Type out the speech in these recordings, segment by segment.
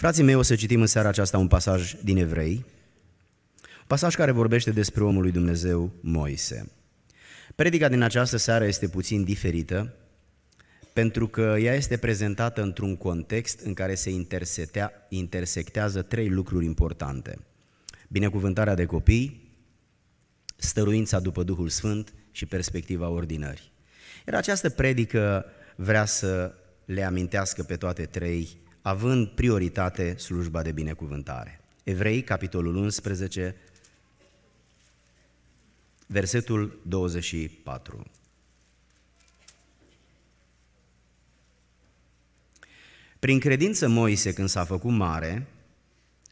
Frații mei, o să citim în seara aceasta un pasaj din Evrei, un pasaj care vorbește despre omul lui Dumnezeu, Moise. Predica din această seară este puțin diferită, pentru că ea este prezentată într-un context în care se intersectează trei lucruri importante. Binecuvântarea de copii, stăruința după Duhul Sfânt și perspectiva ordinării. Iar această predică vrea să le amintească pe toate trei având prioritate slujba de binecuvântare. Evrei, capitolul 11, versetul 24. Prin credință Moise, când s-a făcut mare,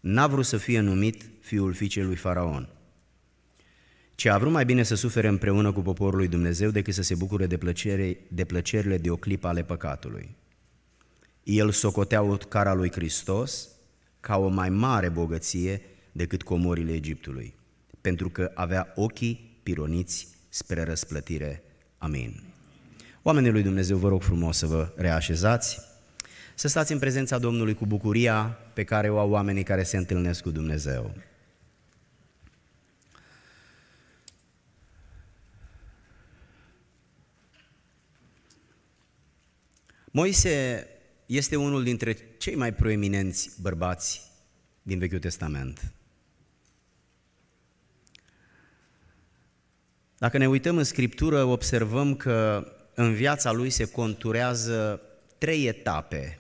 n-a vrut să fie numit fiul fiicei lui Faraon, ci a vrut mai bine să sufere împreună cu poporul lui Dumnezeu decât să se bucure de, plăcere, de plăcerile de o clipă ale păcatului el socoteau cara lui Hristos ca o mai mare bogăție decât comorile Egiptului, pentru că avea ochii pironiți spre răsplătire. Amin. Oamenii lui Dumnezeu, vă rog frumos să vă reașezați, să stați în prezența Domnului cu bucuria pe care o au oamenii care se întâlnesc cu Dumnezeu. Moise este unul dintre cei mai proeminenți bărbați din Vechiul Testament. Dacă ne uităm în Scriptură, observăm că în viața lui se conturează trei etape.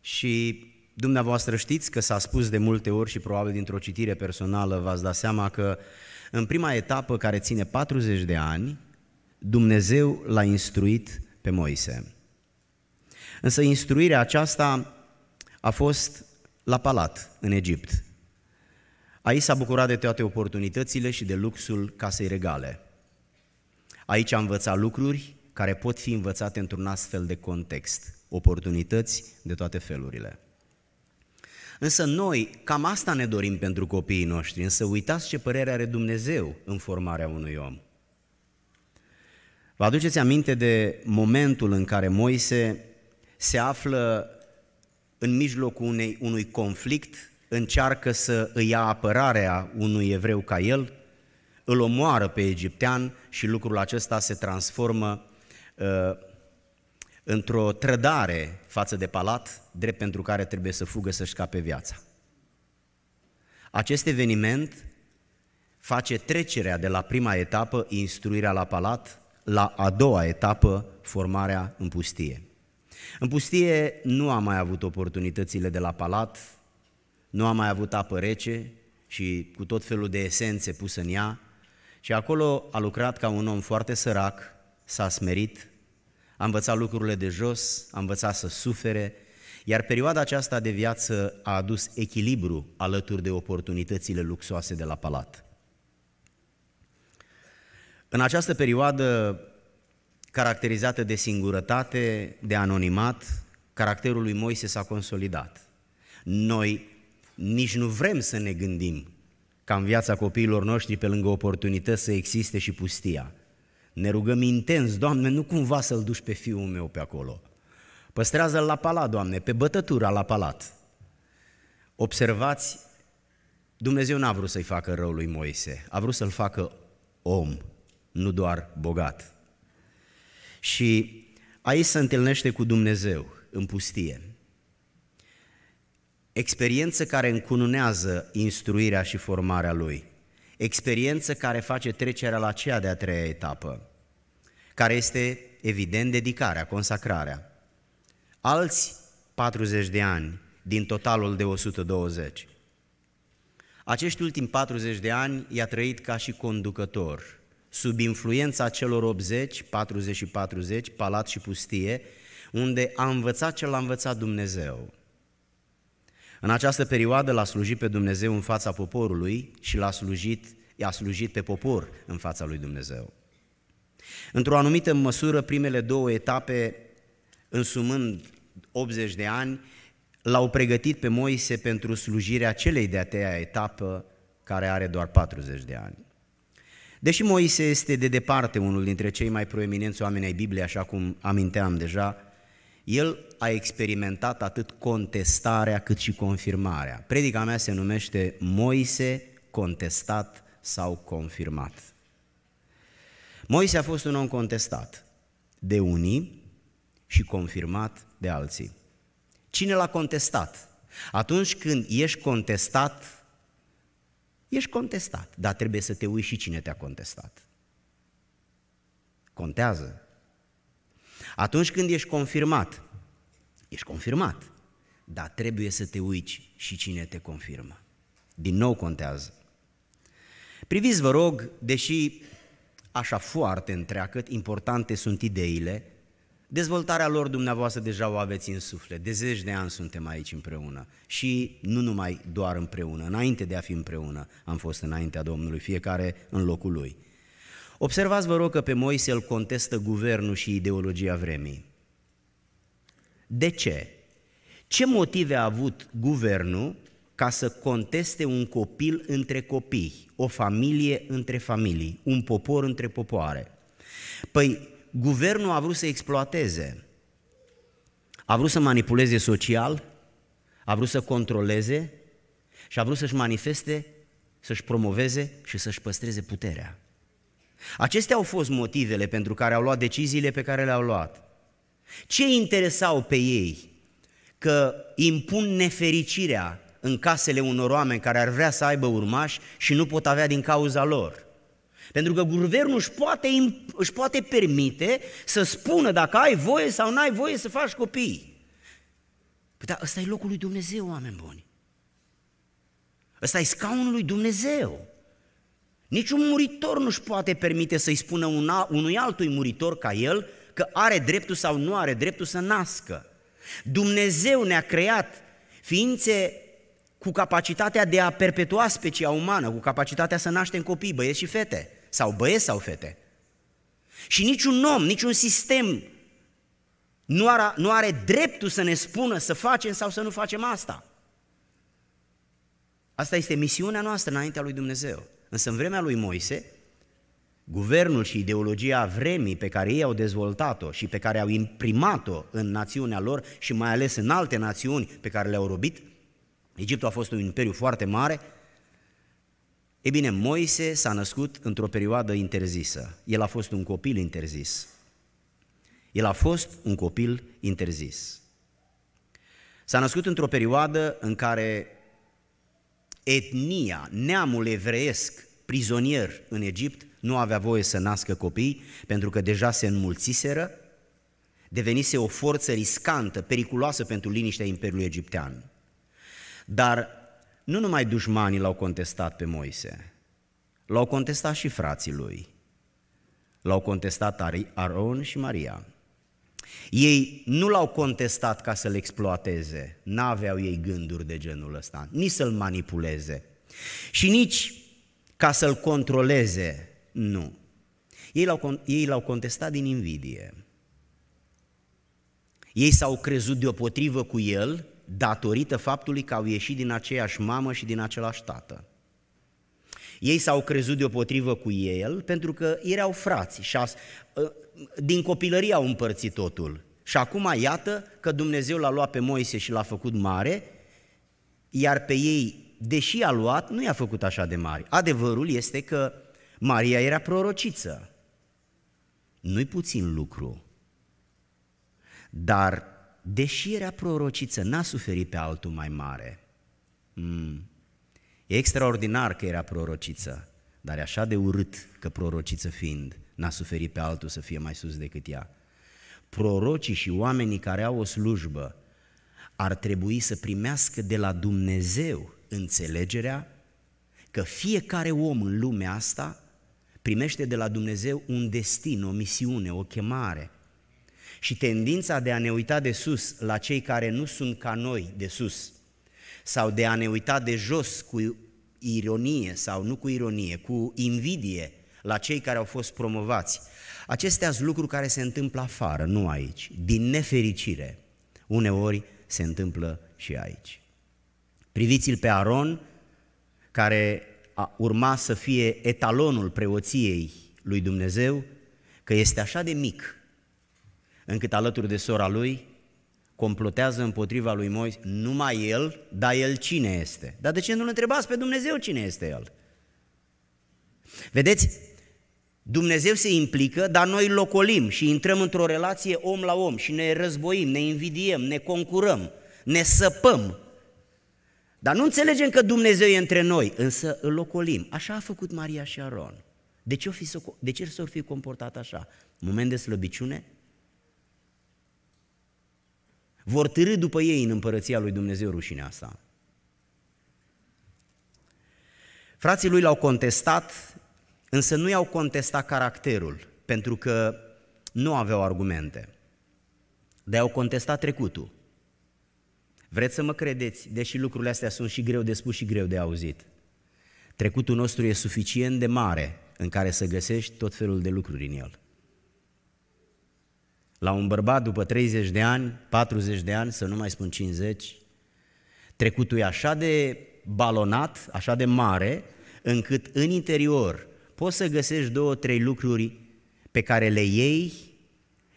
Și dumneavoastră știți că s-a spus de multe ori și probabil dintr-o citire personală v-ați dat seama că în prima etapă care ține 40 de ani, Dumnezeu l-a instruit pe Moise. Însă instruirea aceasta a fost la palat, în Egipt. Aici s-a bucurat de toate oportunitățile și de luxul casei regale. Aici a învățat lucruri care pot fi învățate într-un astfel de context, oportunități de toate felurile. Însă noi cam asta ne dorim pentru copiii noștri, însă uitați ce părere are Dumnezeu în formarea unui om. Vă aduceți aminte de momentul în care Moise se află în mijlocul unei, unui conflict, încearcă să îi ia apărarea unui evreu ca el, îl omoară pe egiptean și lucrul acesta se transformă uh, într-o trădare față de palat, drept pentru care trebuie să fugă să-și scape viața. Acest eveniment face trecerea de la prima etapă, instruirea la palat, la a doua etapă, formarea în pustie. În pustie nu a mai avut oportunitățile de la palat, nu a mai avut apă rece și cu tot felul de esențe pus în ea, și acolo a lucrat ca un om foarte sărac, s-a smerit, a învățat lucrurile de jos, a învățat să sufere, iar perioada aceasta de viață a adus echilibru alături de oportunitățile luxoase de la palat. În această perioadă caracterizată de singurătate, de anonimat, caracterul lui Moise s-a consolidat. Noi nici nu vrem să ne gândim ca în viața copiilor noștri, pe lângă oportunități, să existe și pustia. Ne rugăm intens, Doamne, nu cumva să-l duci pe fiul meu pe acolo. Păstrează-l la palat, Doamne, pe bătătura la palat. Observați, Dumnezeu n-a vrut să-i facă rău lui Moise, a vrut să-l facă om, nu doar bogat. Și aici se întâlnește cu Dumnezeu în pustie. Experiență care încununează instruirea și formarea lui. Experiență care face trecerea la cea de-a treia etapă, care este, evident, dedicarea, consacrarea. Alți 40 de ani din totalul de 120. Acești ultimi 40 de ani i-a trăit ca și conducător, sub influența celor 80, 40 și 40, palat și pustie, unde a învățat ce l-a învățat Dumnezeu. În această perioadă l-a slujit pe Dumnezeu în fața poporului și l-a slujit, i-a slujit pe popor în fața lui Dumnezeu. Într-o anumită măsură, primele două etape, însumând 80 de ani, l-au pregătit pe Moise pentru slujirea celei de-a treia etapă, care are doar 40 de ani. Deși Moise este de departe unul dintre cei mai proeminenți oameni ai Bibliei, așa cum aminteam deja, el a experimentat atât contestarea cât și confirmarea. Predica mea se numește Moise contestat sau confirmat. Moise a fost un om contestat de unii și confirmat de alții. Cine l-a contestat? Atunci când ești contestat Ești contestat, dar trebuie să te uiți și cine te-a contestat. Contează. Atunci când ești confirmat, ești confirmat, dar trebuie să te uiți și cine te confirmă. Din nou contează. Priviți, vă rog, deși așa foarte întreagăt, importante sunt ideile, Dezvoltarea lor dumneavoastră deja o aveți în suflet. De zeci de ani suntem aici împreună și nu numai doar împreună, înainte de a fi împreună am fost înaintea Domnului, fiecare în locul lui. Observați, vă rog, că pe Moise îl contestă guvernul și ideologia vremii. De ce? Ce motive a avut guvernul ca să conteste un copil între copii, o familie între familii, un popor între popoare? Păi guvernul a vrut să exploateze. A vrut să manipuleze social, a vrut să controleze și a vrut să-și manifeste, să-și promoveze și să-și păstreze puterea. Acestea au fost motivele pentru care au luat deciziile pe care le-au luat. Ce interesau pe ei? Că impun nefericirea în casele unor oameni care ar vrea să aibă urmași și nu pot avea din cauza lor. Pentru că guvernul își poate, își poate permite să spună dacă ai voie sau n-ai voie să faci copii. Păi dar ăsta e locul lui Dumnezeu, oameni buni. Ăsta e scaunul lui Dumnezeu. Niciun muritor nu își poate permite să-i spună una, unui altui muritor ca el că are dreptul sau nu are dreptul să nască. Dumnezeu ne-a creat ființe cu capacitatea de a perpetua specia umană, cu capacitatea să naștem copii, băieți și fete sau băieți sau fete. Și niciun om, niciun sistem nu are, nu are dreptul să ne spună să facem sau să nu facem asta. Asta este misiunea noastră înaintea lui Dumnezeu. Însă în vremea lui Moise, guvernul și ideologia vremii pe care ei au dezvoltat-o și pe care au imprimat-o în națiunea lor și mai ales în alte națiuni pe care le-au robit, Egiptul a fost un imperiu foarte mare, ei bine, Moise s-a născut într-o perioadă interzisă. El a fost un copil interzis. El a fost un copil interzis. S-a născut într-o perioadă în care etnia, neamul evreiesc, prizonier în Egipt, nu avea voie să nască copii, pentru că deja se înmulțiseră, devenise o forță riscantă, periculoasă pentru liniștea Imperiului Egiptean. Dar nu numai dușmanii l-au contestat pe Moise, l-au contestat și frații lui. L-au contestat Aron și Maria. Ei nu l-au contestat ca să-l exploateze, n-aveau ei gânduri de genul ăsta, nici să-l manipuleze și nici ca să-l controleze, nu. Ei l-au, ei l-au contestat din invidie. Ei s-au crezut deopotrivă cu el datorită faptului că au ieșit din aceeași mamă și din același tată. Ei s-au crezut deopotrivă cu el pentru că erau frați și a, ă, din copilărie au împărțit totul. Și acum iată că Dumnezeu l-a luat pe Moise și l-a făcut mare, iar pe ei, deși a luat, nu i-a făcut așa de mari. Adevărul este că Maria era prorociță. Nu-i puțin lucru. Dar deși era prorociță, n-a suferit pe altul mai mare. Mm. E extraordinar că era prorociță, dar e așa de urât că prorociță fiind, n-a suferit pe altul să fie mai sus decât ea. Prorocii și oamenii care au o slujbă ar trebui să primească de la Dumnezeu înțelegerea că fiecare om în lumea asta primește de la Dumnezeu un destin, o misiune, o chemare – și tendința de a ne uita de sus la cei care nu sunt ca noi de sus, sau de a ne uita de jos cu ironie sau nu cu ironie, cu invidie la cei care au fost promovați. Acestea sunt lucruri care se întâmplă afară, nu aici. Din nefericire, uneori se întâmplă și aici. Priviți-l pe Aron, care a urma să fie etalonul preoției lui Dumnezeu, că este așa de mic, încât alături de sora lui complotează împotriva lui Moise numai el, dar el cine este? Dar de ce nu-l întrebați pe Dumnezeu cine este el? Vedeți, Dumnezeu se implică, dar noi locolim și intrăm într-o relație om la om și ne războim, ne invidiem, ne concurăm, ne săpăm. Dar nu înțelegem că Dumnezeu e între noi, însă îl locolim. Așa a făcut Maria și Aron. De ce, s-or fi comportat așa? Moment de slăbiciune? Vor târâ după ei în împărăția lui Dumnezeu rușinea asta. Frații lui l-au contestat, însă nu i-au contestat caracterul, pentru că nu aveau argumente. Dar au contestat trecutul. Vreți să mă credeți, deși lucrurile astea sunt și greu de spus și greu de auzit. Trecutul nostru e suficient de mare în care să găsești tot felul de lucruri în el la un bărbat după 30 de ani, 40 de ani, să nu mai spun 50, trecutul e așa de balonat, așa de mare, încât în interior poți să găsești două, trei lucruri pe care le iei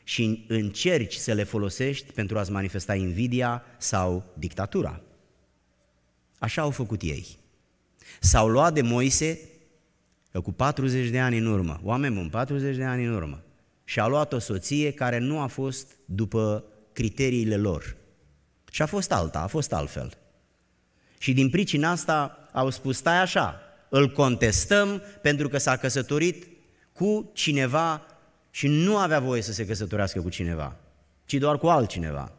și încerci să le folosești pentru a-ți manifesta invidia sau dictatura. Așa au făcut ei. S-au luat de Moise cu 40 de ani în urmă, oameni buni, 40 de ani în urmă, și a luat o soție care nu a fost după criteriile lor. Și a fost alta, a fost altfel. Și din pricina asta au spus, stai așa, îl contestăm pentru că s-a căsătorit cu cineva și nu avea voie să se căsătorească cu cineva, ci doar cu altcineva.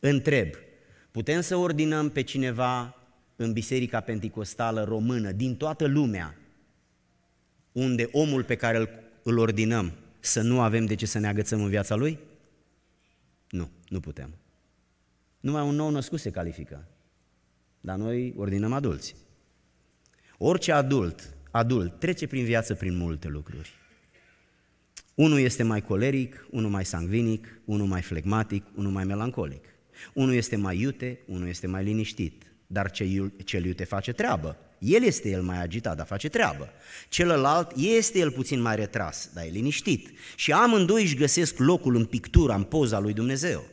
Întreb, putem să ordinăm pe cineva în Biserica Pentecostală Română, din toată lumea, unde omul pe care îl, îl ordinăm să nu avem de ce să ne agățăm în viața lui? Nu, nu putem. Numai un nou născut se califică. Dar noi ordinăm adulți. Orice adult, adult, trece prin viață prin multe lucruri. Unul este mai coleric, unul mai sangvinic, unul mai flegmatic, unul mai melancolic. Unul este mai iute, unul este mai liniștit, dar ce, cel iute face treabă. El este el mai agitat, dar face treabă. Celălalt este el puțin mai retras, dar e liniștit. Și amândoi își găsesc locul în pictura, în poza lui Dumnezeu.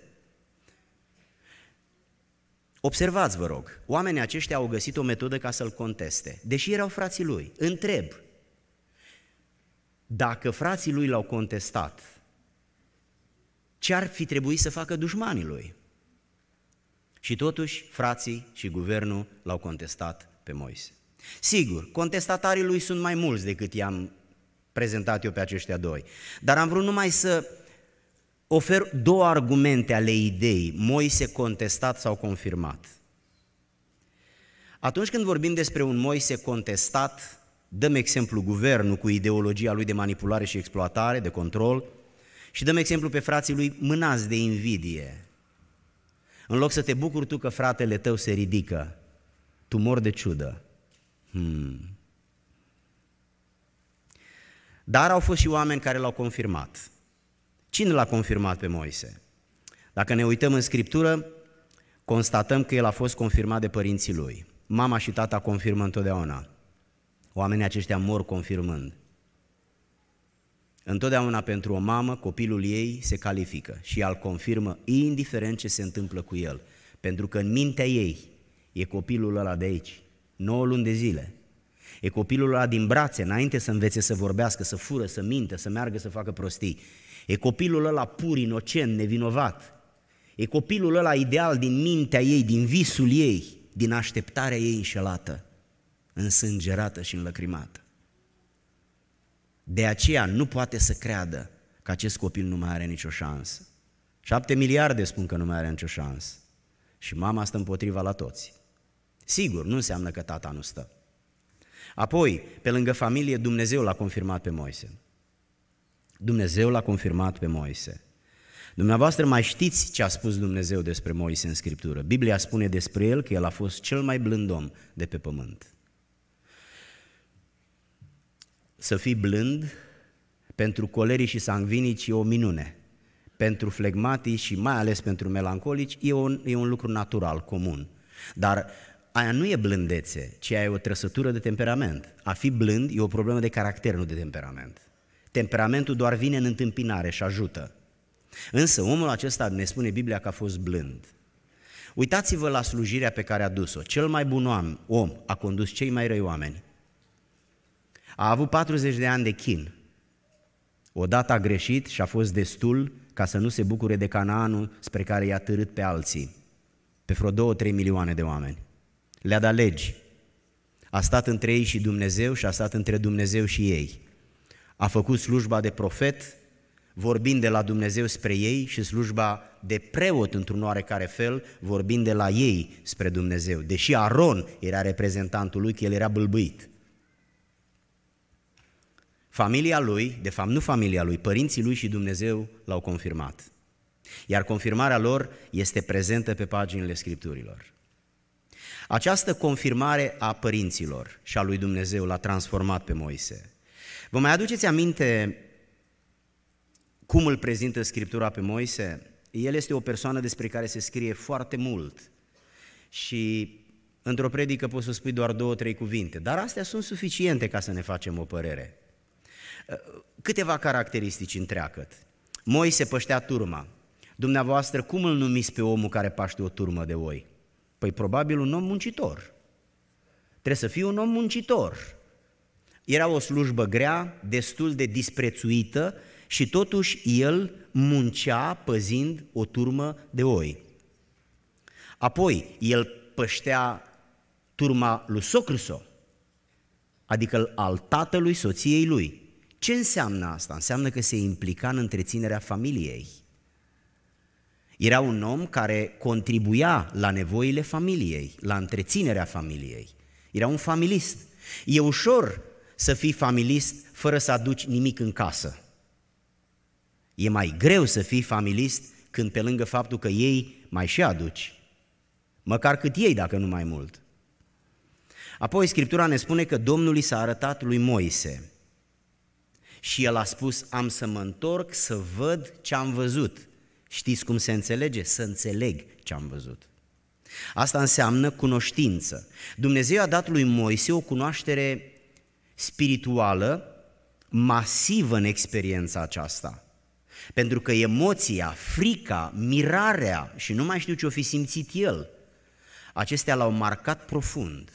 Observați, vă rog, oamenii aceștia au găsit o metodă ca să-l conteste, deși erau frații lui. Întreb, dacă frații lui l-au contestat, ce ar fi trebuit să facă dușmanii lui? Și totuși, frații și guvernul l-au contestat pe Moise. Sigur, contestatarii lui sunt mai mulți decât i-am prezentat eu pe aceștia doi, dar am vrut numai să ofer două argumente ale ideii, Moise contestat sau confirmat. Atunci când vorbim despre un Moise contestat, dăm exemplu guvernul cu ideologia lui de manipulare și exploatare, de control, și dăm exemplu pe frații lui mânați de invidie. În loc să te bucuri tu că fratele tău se ridică, tumor de ciudă. Hmm. Dar au fost și oameni care l-au confirmat. Cine l-a confirmat pe Moise? Dacă ne uităm în Scriptură, constatăm că el a fost confirmat de părinții lui. Mama și tata confirmă întotdeauna. Oamenii aceștia mor confirmând. Întotdeauna pentru o mamă, copilul ei se califică și al confirmă indiferent ce se întâmplă cu el, pentru că în mintea ei e copilul ăla de aici, 9 luni de zile. E copilul ăla din brațe, înainte să învețe să vorbească, să fură, să mintă, să meargă să facă prostii. E copilul ăla pur, inocent, nevinovat. E copilul ăla ideal din mintea ei, din visul ei, din așteptarea ei înșelată, însângerată și înlăcrimată. De aceea nu poate să creadă că acest copil nu mai are nicio șansă. Șapte miliarde spun că nu mai are nicio șansă. Și mama stă împotriva la toți. Sigur, nu înseamnă că tata nu stă. Apoi, pe lângă familie, Dumnezeu l-a confirmat pe Moise. Dumnezeu l-a confirmat pe Moise. Dumneavoastră mai știți ce a spus Dumnezeu despre Moise în Scriptură. Biblia spune despre el că el a fost cel mai blând om de pe pământ. Să fii blând pentru colerii și sangvinici e o minune. Pentru flegmatii și mai ales pentru melancolici e un, e un lucru natural, comun. Dar aia nu e blândețe, ci aia e o trăsătură de temperament. A fi blând e o problemă de caracter, nu de temperament. Temperamentul doar vine în întâmpinare și ajută. Însă omul acesta ne spune Biblia că a fost blând. Uitați-vă la slujirea pe care a dus-o. Cel mai bun om, om a condus cei mai răi oameni. A avut 40 de ani de chin. Odată a greșit și a fost destul ca să nu se bucure de Canaanul spre care i-a târât pe alții, pe vreo 2-3 milioane de oameni le-a dat legi. A stat între ei și Dumnezeu și a stat între Dumnezeu și ei. A făcut slujba de profet, vorbind de la Dumnezeu spre ei și slujba de preot într-un oarecare fel, vorbind de la ei spre Dumnezeu. Deși Aron era reprezentantul lui, că el era bâlbâit. Familia lui, de fapt nu familia lui, părinții lui și Dumnezeu l-au confirmat. Iar confirmarea lor este prezentă pe paginile Scripturilor. Această confirmare a părinților și a lui Dumnezeu l-a transformat pe Moise. Vă mai aduceți aminte cum îl prezintă Scriptura pe Moise? El este o persoană despre care se scrie foarte mult și într-o predică poți să spui doar două, trei cuvinte, dar astea sunt suficiente ca să ne facem o părere. Câteva caracteristici întreagăt. Moise păștea turma. Dumneavoastră, cum îl numiți pe omul care paște o turmă de oi? Păi probabil un om muncitor. Trebuie să fie un om muncitor. Era o slujbă grea, destul de disprețuită și totuși el muncea păzind o turmă de oi. Apoi, el păștea turma lui Socruso, adică al tatălui soției lui. Ce înseamnă asta? Înseamnă că se implica în întreținerea familiei. Era un om care contribuia la nevoile familiei, la întreținerea familiei. Era un familist. E ușor să fii familist fără să aduci nimic în casă. E mai greu să fii familist când pe lângă faptul că ei mai și aduci, măcar cât ei dacă nu mai mult. Apoi Scriptura ne spune că Domnul i s-a arătat lui Moise și el a spus, am să mă întorc să văd ce am văzut. Știți cum se înțelege? Să înțeleg ce am văzut. Asta înseamnă cunoștință. Dumnezeu a dat lui Moise o cunoaștere spirituală masivă în experiența aceasta. Pentru că emoția, frica, mirarea și nu mai știu ce o fi simțit el, acestea l-au marcat profund.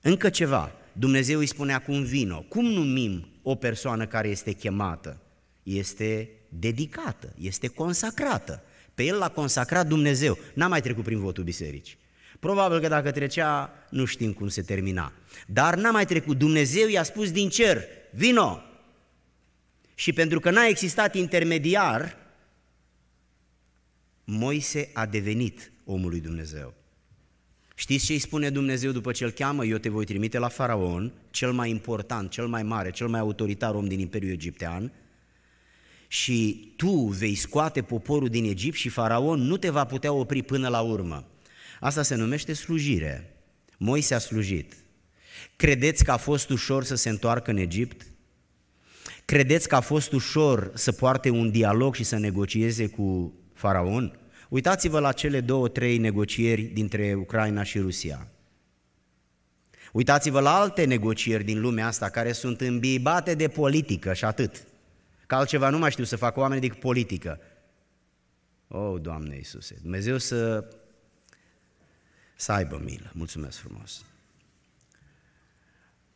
Încă ceva, Dumnezeu îi spune acum vino. Cum numim o persoană care este chemată? Este dedicată, este consacrată. Pe el l-a consacrat Dumnezeu, n-a mai trecut prin votul bisericii. Probabil că dacă trecea, nu știm cum se termina. Dar n-a mai trecut. Dumnezeu i-a spus din cer, vino! Și pentru că n-a existat intermediar, Moise a devenit omul lui Dumnezeu. Știți ce îi spune Dumnezeu după ce îl cheamă? Eu te voi trimite la faraon, cel mai important, cel mai mare, cel mai autoritar om din Imperiul Egiptean, și tu vei scoate poporul din Egipt și faraon nu te va putea opri până la urmă. Asta se numește slujire. Moise a slujit. Credeți că a fost ușor să se întoarcă în Egipt? Credeți că a fost ușor să poarte un dialog și să negocieze cu faraon? Uitați-vă la cele două, trei negocieri dintre Ucraina și Rusia. Uitați-vă la alte negocieri din lumea asta care sunt îmbibate de politică și atât. Că altceva nu mai știu să fac oameni, decât politică. Oh, Doamne Iisuse, Dumnezeu să, să aibă milă. Mulțumesc frumos.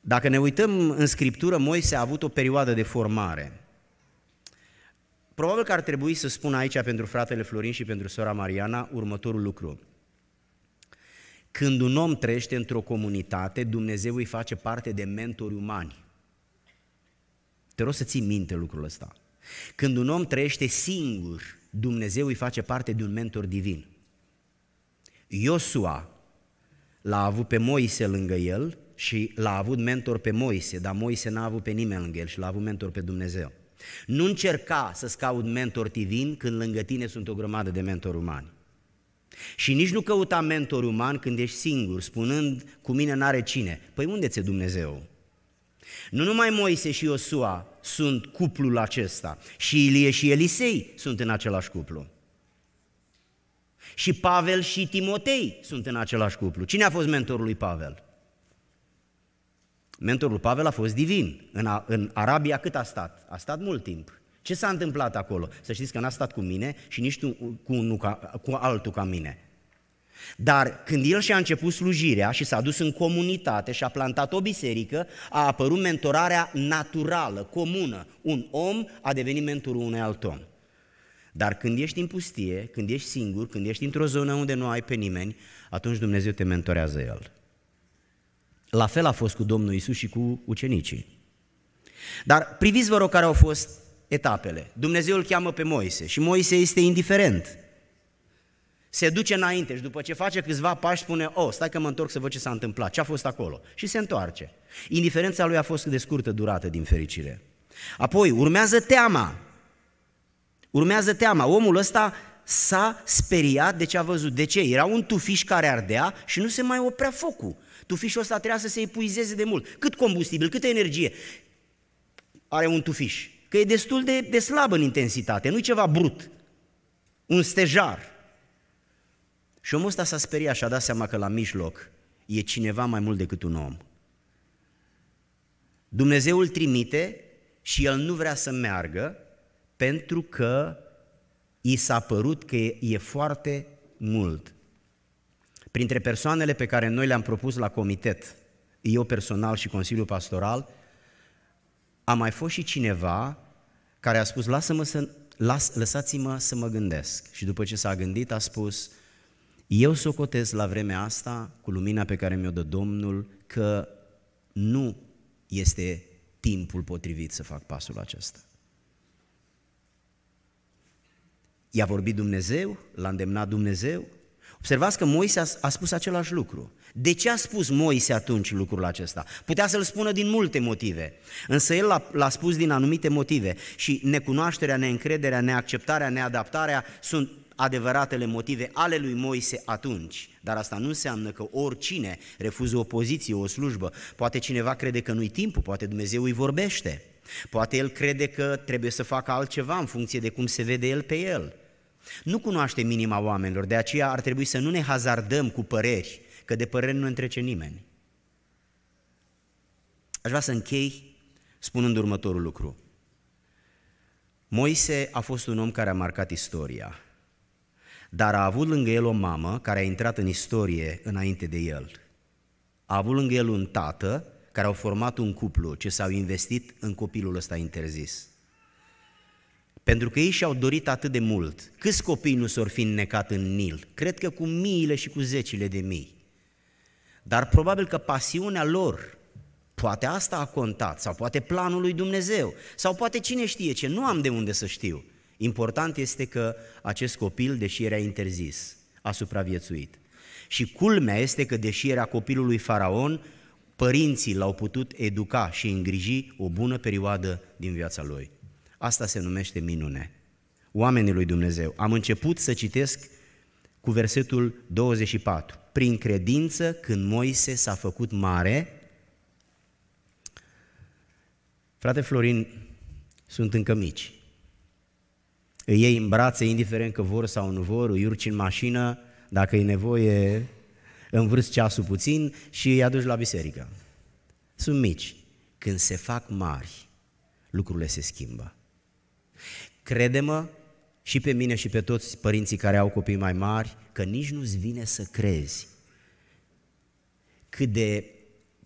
Dacă ne uităm în Scriptură, Moise a avut o perioadă de formare. Probabil că ar trebui să spun aici pentru fratele Florin și pentru sora Mariana următorul lucru. Când un om trăiește într-o comunitate, Dumnezeu îi face parte de mentori umani. Te rog să ții minte lucrul ăsta. Când un om trăiește singur, Dumnezeu îi face parte de un mentor divin. Iosua l-a avut pe Moise lângă el și l-a avut mentor pe Moise, dar Moise n-a avut pe nimeni lângă el și l-a avut mentor pe Dumnezeu. Nu încerca să-ți caut mentor divin când lângă tine sunt o grămadă de mentori umani. Și nici nu căuta mentor uman când ești singur, spunând cu mine n-are cine. Păi unde ți-e Dumnezeu? Nu numai Moise și Iosua sunt cuplul acesta, și Ilie și Elisei sunt în același cuplu. Și Pavel și Timotei sunt în același cuplu. Cine a fost mentorul lui Pavel? Mentorul Pavel a fost divin. În, a, în Arabia cât a stat? A stat mult timp. Ce s-a întâmplat acolo? Să știți că n-a stat cu mine și nici tu, cu, nu, cu altul ca mine. Dar când el și-a început slujirea și s-a dus în comunitate și a plantat o biserică, a apărut mentorarea naturală, comună. Un om a devenit mentorul unui alt om. Dar când ești în pustie, când ești singur, când ești într-o zonă unde nu ai pe nimeni, atunci Dumnezeu te mentorează El. La fel a fost cu Domnul Isus și cu ucenicii. Dar priviți vă rog care au fost etapele. Dumnezeu îl cheamă pe Moise și Moise este indiferent se duce înainte și după ce face câțiva pași spune, oh, stai că mă întorc să văd ce s-a întâmplat, ce a fost acolo. Și se întoarce. Indiferența lui a fost de scurtă durată, din fericire. Apoi urmează teama. Urmează teama. Omul ăsta s-a speriat de ce a văzut. De ce? Era un tufiș care ardea și nu se mai oprea focul. Tufișul ăsta trebuia să se epuizeze de mult. Cât combustibil, câtă energie are un tufiș? Că e destul de, de slab în intensitate, nu e ceva brut. Un stejar, și omul ăsta s-a speriat și a dat seama că la mijloc e cineva mai mult decât un om. Dumnezeu îl trimite și el nu vrea să meargă pentru că i s-a părut că e, e foarte mult. Printre persoanele pe care noi le-am propus la comitet, eu personal și Consiliul Pastoral, a mai fost și cineva care a spus, lasă-mă să, las, lăsați-mă să mă gândesc. Și după ce s-a gândit, a spus, uh, eu socotez la vremea asta, cu lumina pe care mi-o dă Domnul, că nu este timpul potrivit să fac pasul acesta. I-a vorbit Dumnezeu, l-a îndemnat Dumnezeu. Observați că Moise a, spus același lucru. De ce a spus Moise atunci lucrul acesta? Putea să-l spună din multe motive, însă el l-a, l-a spus din anumite motive și necunoașterea, neîncrederea, neacceptarea, neadaptarea sunt adevăratele motive ale lui Moise atunci. Dar asta nu înseamnă că oricine refuză o poziție, o slujbă. Poate cineva crede că nu-i timpul, poate Dumnezeu îi vorbește. Poate el crede că trebuie să facă altceva în funcție de cum se vede el pe el. Nu cunoaște minima oamenilor, de aceea ar trebui să nu ne hazardăm cu păreri, că de păreri nu întrece nimeni. Aș vrea să închei spunând următorul lucru. Moise a fost un om care a marcat istoria. Dar a avut lângă el o mamă care a intrat în istorie înainte de el. A avut lângă el un tată care au format un cuplu ce s-au investit în copilul ăsta interzis. Pentru că ei și-au dorit atât de mult. Câți copii nu s-or fi înnecat în Nil? Cred că cu miile și cu zecile de mii. Dar probabil că pasiunea lor, poate asta a contat, sau poate planul lui Dumnezeu, sau poate cine știe ce, nu am de unde să știu. Important este că acest copil, deși era interzis, a supraviețuit. Și culmea este că, deși era copilul lui Faraon, părinții l-au putut educa și îngriji o bună perioadă din viața lui. Asta se numește minune. Oamenii lui Dumnezeu. Am început să citesc cu versetul 24. Prin credință, când Moise s-a făcut mare, frate Florin, sunt încă mici îi iei în brațe, indiferent că vor sau nu vor, îi urci în mașină, dacă e nevoie, învârți ceasul puțin și îi aduci la biserică. Sunt mici. Când se fac mari, lucrurile se schimbă. Crede-mă, și pe mine și pe toți părinții care au copii mai mari, că nici nu-ți vine să crezi cât de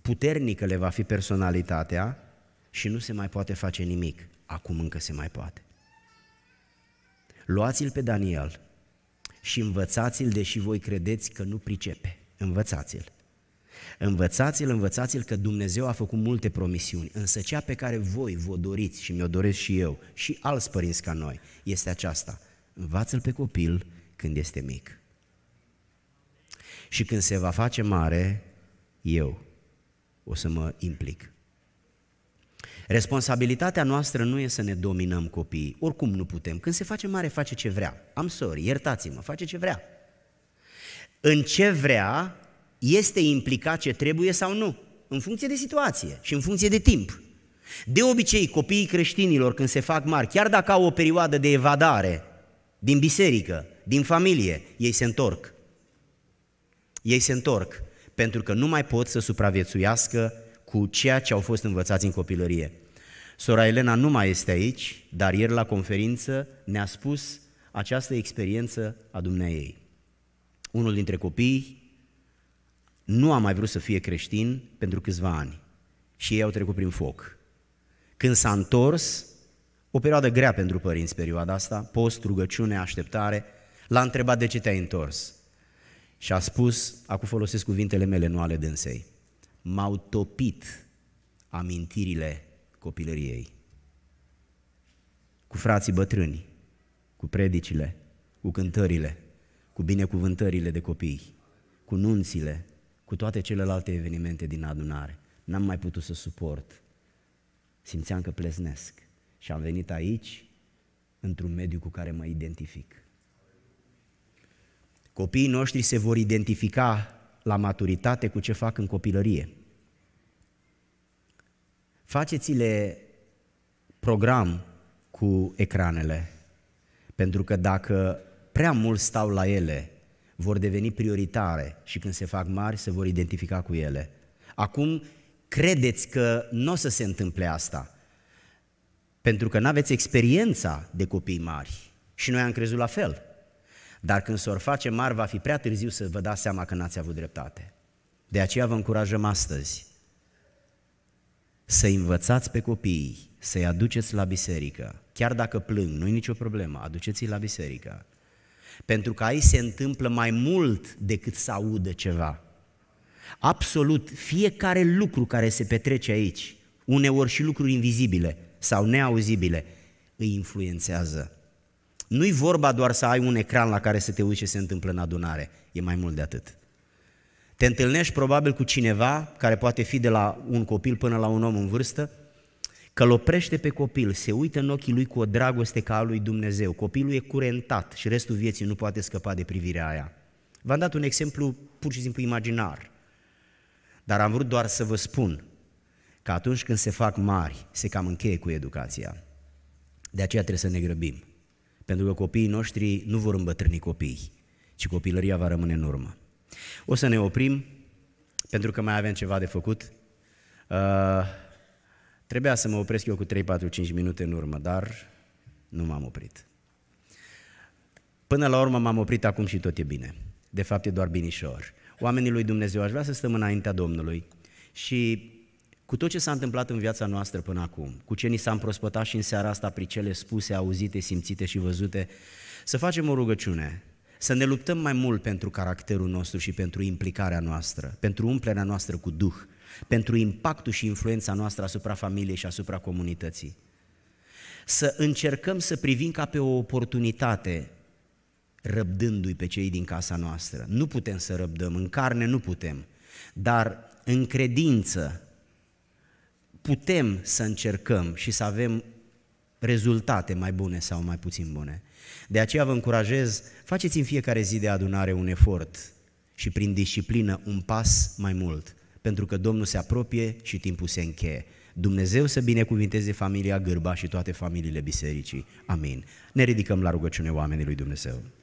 puternică le va fi personalitatea și nu se mai poate face nimic. Acum încă se mai poate. Luați-l pe Daniel și învățați-l, deși voi credeți că nu pricepe. Învățați-l. Învățați-l, învățați-l că Dumnezeu a făcut multe promisiuni, însă cea pe care voi vă doriți și mi-o doresc și eu și alți părinți ca noi este aceasta. Învață-l pe copil când este mic. Și când se va face mare, eu o să mă implic. Responsabilitatea noastră nu e să ne dominăm copiii, oricum nu putem. Când se face mare, face ce vrea. Am sorry, iertați-mă, face ce vrea. În ce vrea, este implicat ce trebuie sau nu, în funcție de situație și în funcție de timp. De obicei, copiii creștinilor, când se fac mari, chiar dacă au o perioadă de evadare din biserică, din familie, ei se întorc. Ei se întorc pentru că nu mai pot să supraviețuiască cu ceea ce au fost învățați în copilărie. Sora Elena nu mai este aici, dar ieri la conferință ne-a spus această experiență a dumneei. Unul dintre copii nu a mai vrut să fie creștin pentru câțiva ani și ei au trecut prin foc. Când s-a întors, o perioadă grea pentru părinți perioada asta, post, rugăciune, așteptare, l-a întrebat de ce te-ai întors. Și a spus, acum folosesc cuvintele mele, nu ale dânsei m-au topit amintirile copilăriei. Cu frații bătrâni, cu predicile, cu cântările, cu binecuvântările de copii, cu nunțile, cu toate celelalte evenimente din adunare. N-am mai putut să suport. Simțeam că pleznesc și am venit aici într-un mediu cu care mă identific. Copiii noștri se vor identifica la maturitate cu ce fac în copilărie. Faceți-le program cu ecranele, pentru că dacă prea mult stau la ele, vor deveni prioritare și când se fac mari se vor identifica cu ele. Acum credeți că nu o să se întâmple asta, pentru că nu aveți experiența de copii mari și noi am crezut la fel. Dar când s-or face mari, va fi prea târziu să vă dați seama că n-ați avut dreptate. De aceea vă încurajăm astăzi să învățați pe copii, să-i aduceți la biserică. Chiar dacă plâng, nu-i nicio problemă, aduceți-i la biserică. Pentru că aici se întâmplă mai mult decât să audă ceva. Absolut, fiecare lucru care se petrece aici, uneori și lucruri invizibile sau neauzibile, îi influențează nu-i vorba doar să ai un ecran la care să te uiți ce se întâmplă în adunare, e mai mult de atât. Te întâlnești probabil cu cineva, care poate fi de la un copil până la un om în vârstă, oprește pe copil, se uită în ochii lui cu o dragoste ca a lui Dumnezeu. Copilul e curentat și restul vieții nu poate scăpa de privirea aia. V-am dat un exemplu pur și simplu imaginar, dar am vrut doar să vă spun că atunci când se fac mari, se cam încheie cu educația. De aceea trebuie să ne grăbim. Pentru că copiii noștri nu vor îmbătrâni copiii, ci copilăria va rămâne în urmă. O să ne oprim, pentru că mai avem ceva de făcut. Uh, trebuia să mă opresc eu cu 3, 4, 5 minute în urmă, dar nu m-am oprit. Până la urmă m-am oprit acum și tot e bine. De fapt e doar binișor. Oamenii lui Dumnezeu, aș vrea să stăm înaintea Domnului și cu tot ce s-a întâmplat în viața noastră până acum, cu ce ni s-a împrospătat și în seara asta prin cele spuse, auzite, simțite și văzute, să facem o rugăciune, să ne luptăm mai mult pentru caracterul nostru și pentru implicarea noastră, pentru umplerea noastră cu Duh, pentru impactul și influența noastră asupra familiei și asupra comunității. Să încercăm să privim ca pe o oportunitate răbdându-i pe cei din casa noastră. Nu putem să răbdăm, în carne nu putem, dar în credință putem să încercăm și să avem rezultate mai bune sau mai puțin bune. De aceea vă încurajez, faceți în fiecare zi de adunare un efort și prin disciplină un pas mai mult, pentru că Domnul se apropie și timpul se încheie. Dumnezeu să binecuvinteze familia Gârba și toate familiile bisericii. Amin. Ne ridicăm la rugăciune oamenii lui Dumnezeu.